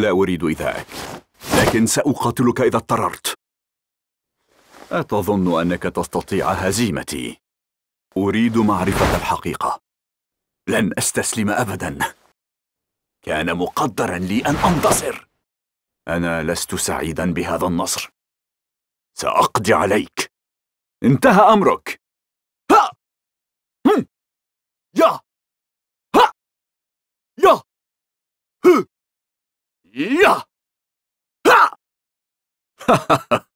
لا أريد إيذائك لكن سأقاتلك إذا اضطررت أتظن أنك تستطيع هزيمتي أريد معرفة الحقيقة لن أستسلم أبدا كان مقدرا لي أن أنتصر أنا لست سعيدا بهذا النصر سأقضي عليك انتهى أمرك ها هم. يا ها يا هم 呀！哈！哈哈哈！